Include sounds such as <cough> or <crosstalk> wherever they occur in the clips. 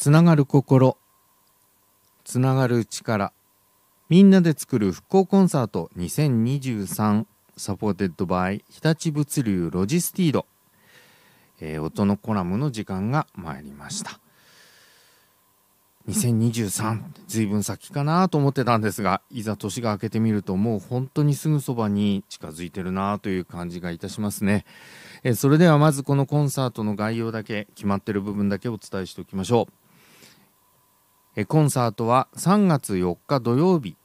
つながる心つながる力みんなで作る復興コンサート2023サポーテッドバイ日立物流ロジスティード、えー、音のコラムの時間が参りました2023随分先かなと思ってたんですがいざ年が明けてみるともう本当にすぐそばに近づいてるなという感じがいたしますね、えー、それではまずこのコンサートの概要だけ決まってる部分だけお伝えしておきましょうコンサートは3月4日土曜日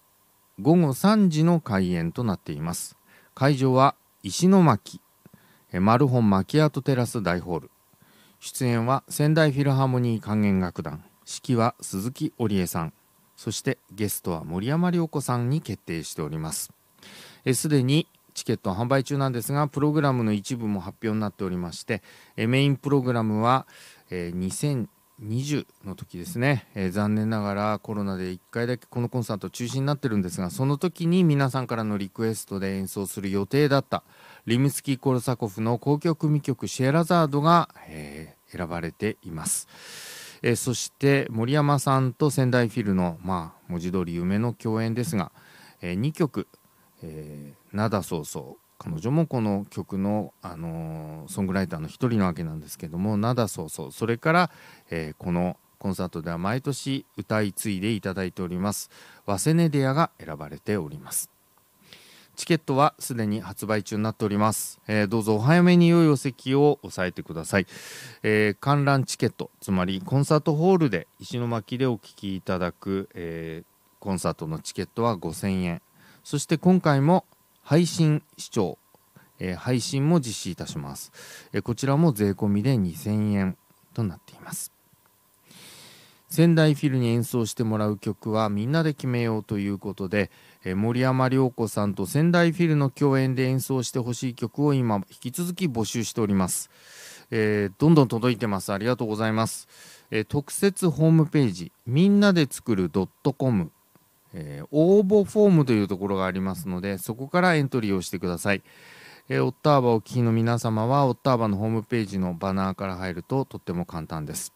午後3時の開演となっています会場は石巻マルホンマキアートテラス大ホール出演は仙台フィルハーモニー管弦楽団指揮は鈴木織江さんそしてゲストは森山良子さんに決定しておりますすでにチケット販売中なんですがプログラムの一部も発表になっておりましてメインプログラムは2020 20の時ですね、えー、残念ながらコロナで1回だけこのコンサート中止になってるんですがその時に皆さんからのリクエストで演奏する予定だったリムスキー・コルサコフの交響組曲「シェラザードが」えー、選ばれています、えー、そして森山さんと仙台フィルの、まあ、文字通り夢の共演ですが、え2曲「えー、なだそうそう」彼女もこの曲の、あのー、ソングライターの一人なわけなんですけども「なだそうそう」それから、えー、このコンサートでは毎年歌い継いでいただいております「ワセネディア」が選ばれておりますチケットはすでに発売中になっております、えー、どうぞお早めに良いお席を押さえてください、えー、観覧チケットつまりコンサートホールで石巻でお聴きいただく、えー、コンサートのチケットは5000円そして今回も配信視聴、えー、配信も実施いたします、えー、こちらも税込みで2000円となっています仙台フィルに演奏してもらう曲はみんなで決めようということで、えー、森山良子さんと仙台フィルの共演で演奏してほしい曲を今引き続き募集しております、えー、どんどん届いてますありがとうございます、えー、特設ホームページみんなで作る .com えー、応募フォームというところがありますので、そこからエントリーをしてください。えー、オッターバーお聞きの皆様は、オッターバのホームページのバナーから入るととっても簡単です。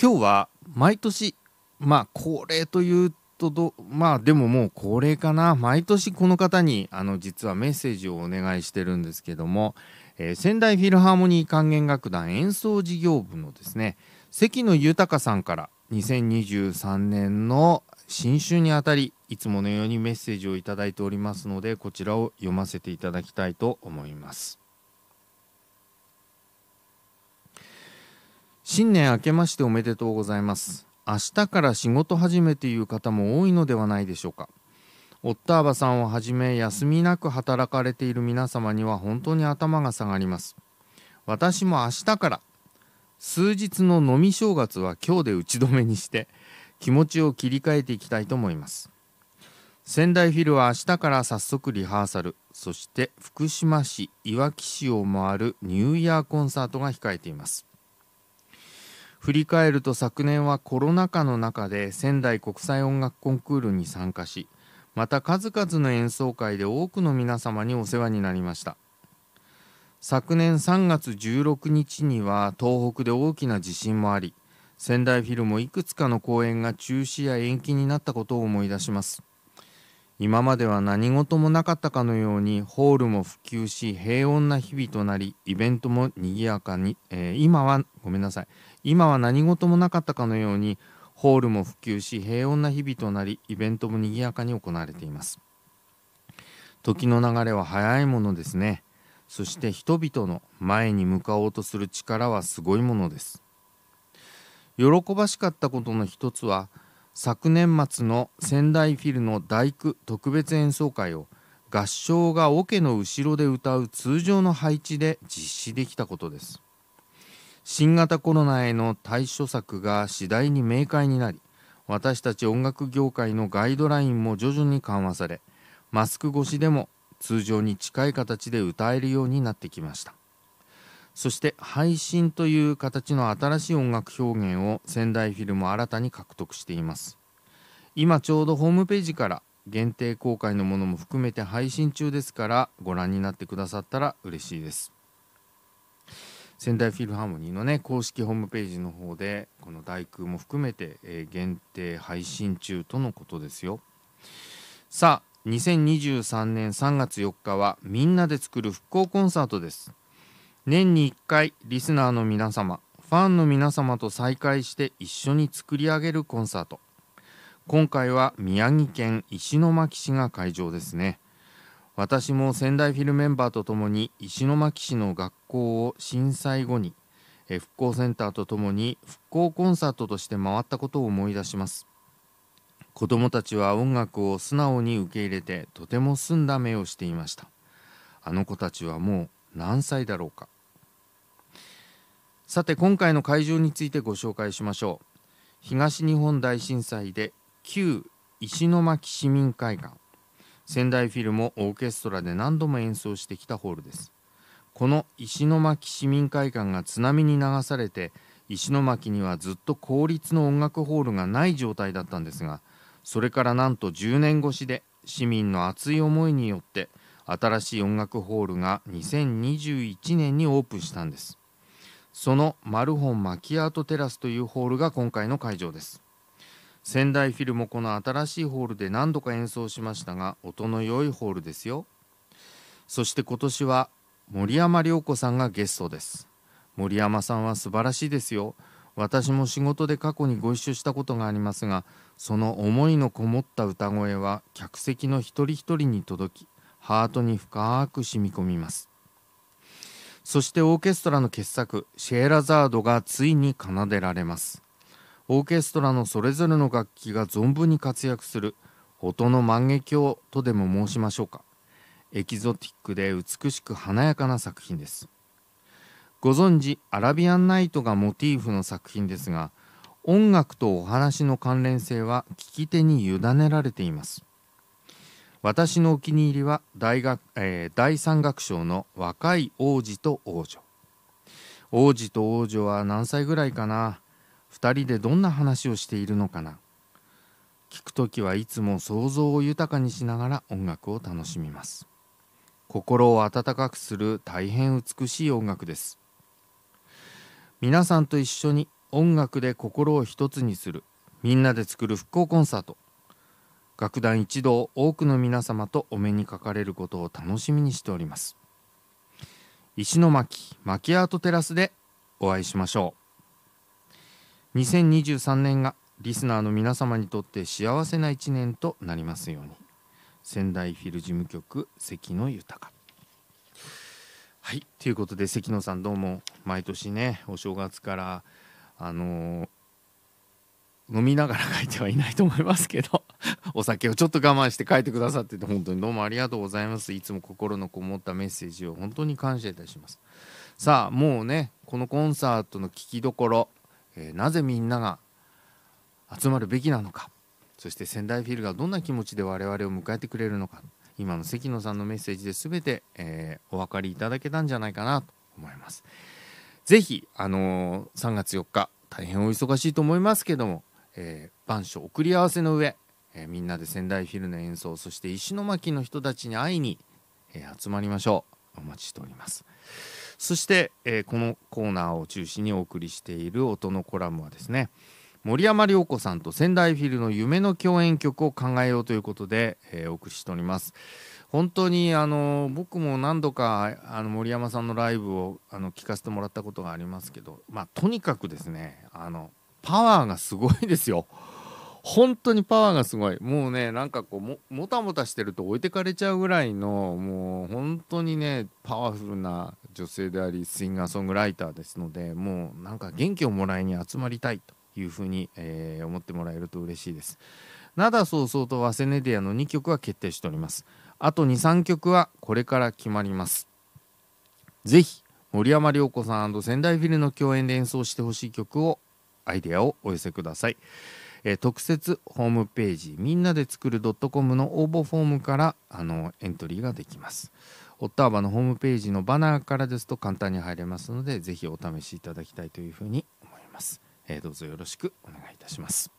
今日は毎年、まあ恒例というとど、まあでももう恒例かな。毎年この方に、あの、実はメッセージをお願いしてるんですけども、えー、仙台フィルハーモニー管弦楽団演奏事業部のですね、関野豊さんから2023年の、新春にあたりいつものようにメッセージを頂いておりますのでこちらを読ませていただきたいと思います新年明けましておめでとうございます明日から仕事始めという方も多いのではないでしょうかオッターバさんをはじめ休みなく働かれている皆様には本当に頭が下がります私も明日から数日の飲み正月は今日で打ち止めにして気持ちを切り替えていきたいと思います仙台フィルは明日から早速リハーサルそして福島市いわき市を回るニューイヤーコンサートが控えています振り返ると昨年はコロナ禍の中で仙台国際音楽コンクールに参加しまた数々の演奏会で多くの皆様にお世話になりました昨年3月16日には東北で大きな地震もあり仙台フィルもいくつかの公演が中止や延期になったことを思い出します今までは何事もなかったかのようにホールも普及し平穏な日々となりイベントも賑やかに、えー、今はごめんなさい今は何事もなかったかのようにホールも普及し平穏な日々となりイベントも賑やかに行われています時の流れは早いものですねそして人々の前に向かおうとする力はすごいものです喜ばしかったことの一つは昨年末の仙台フィルの大工特別演奏会を合唱が桶の後ろで歌う通常の配置で実施できたことです新型コロナへの対処策が次第に明快になり私たち音楽業界のガイドラインも徐々に緩和されマスク越しでも通常に近い形で歌えるようになってきましたそして配信という形の新しい音楽表現を仙台フィルも新たに獲得しています今ちょうどホームページから限定公開のものも含めて配信中ですからご覧になってくださったら嬉しいです仙台フィルハーモニーのね公式ホームページの方でこの「大空」も含めて、えー、限定配信中とのことですよさあ2023年3月4日はみんなで作る復興コンサートです年に1回リスナーの皆様ファンの皆様と再会して一緒に作り上げるコンサート今回は宮城県石巻市が会場ですね私も仙台フィルメンバーとともに石巻市の学校を震災後に復興センターとともに復興コンサートとして回ったことを思い出します子どもたちは音楽を素直に受け入れてとても澄んだ目をしていましたあの子たちはもう何歳だろうかさて今回の会場についてご紹介しましょう東日本大震災で旧石巻市民会館仙台フィルムオーケストラで何度も演奏してきたホールですこの石巻市民会館が津波に流されて石巻にはずっと公立の音楽ホールがない状態だったんですがそれからなんと10年越しで市民の熱い思いによって新しい音楽ホールが2021年にオープンしたんですそのマルホンマキアートテラスというホールが今回の会場です仙台フィルもこの新しいホールで何度か演奏しましたが音の良いホールですよそして今年は森山良子さんがゲストです森山さんは素晴らしいですよ私も仕事で過去にご一緒したことがありますがその思いのこもった歌声は客席の一人一人に届きハートに深く染み込みますそしてオーケストラの傑作「シェーラザード」がついに奏でられますオーケストラのそれぞれの楽器が存分に活躍する音の万華鏡とでも申しましょうかエキゾティックで美しく華やかな作品ですご存知アラビアンナイトがモチーフの作品ですが音楽とお話の関連性は聞き手に委ねられています私のお気に入りは大学、えー、第三楽章の若い王子と王女王子と王女は何歳ぐらいかな2人でどんな話をしているのかな聞く時はいつも想像を豊かにしながら音楽を楽しみます心を温かくする大変美しい音楽です皆さんと一緒に音楽で心を一つにするみんなで作る復興コンサート楽団一同多くの皆様とお目にかかれることを楽しみにしております石巻マキアートテラスでお会いしましょう2023年がリスナーの皆様にとって幸せな一年となりますように仙台フィル事務局関野豊はいということで関野さんどうも毎年ねお正月からあのー、飲みながら書いてはいないと思いますけど <laughs> お酒をちょっと我慢して書いてくださってて本当にどうもありがとうございますいつも心のこもったメッセージを本当に感謝いたしますさあもうねこのコンサートの聞きどころ、えー、なぜみんなが集まるべきなのかそして仙台フィルがどんな気持ちで我々を迎えてくれるのか今の関野さんのメッセージで全て、えー、お分かりいただけたんじゃないかなと思います是非あのー、3月4日大変お忙しいと思いますけどもえー、番所送り合わせの上、えー、みんなで仙台フィルの演奏そして石巻の人たちに会いに、えー、集まりましょうお待ちしておりますそして、えこのコーナーを中心にお送りしている音のコラムはですね森山良子さんと仙台フィルの夢の共演曲を考えようということで、えお送りしております本当にあの僕も何度かあの森山さんのライブをあの聞かせてもらったことがありますけど、まあ、とにかくですねあのパワーがすごいですよ。本当にパワーがすごい。もうね、なんかこうも、もたもたしてると置いてかれちゃうぐらいの、もう本当にね、パワフルな女性であり、シンガーソングライターですので、もうなんか元気をもらいに集まりたいというふうに、えー、思ってもらえると嬉しいです。なだそうそうとワセネディアの2曲は決定しております。あと2、3曲はこれから決まります。ぜひ、森山良子さん仙台フィルの共演で演奏してほしい曲をアイデアをお寄せください、えー、特設ホームページみんなで作る .com の応募フォームからあのエントリーができますオッターバのホームページのバナーからですと簡単に入れますのでぜひお試しいただきたいというふうに思います、えー、どうぞよろしくお願いいたします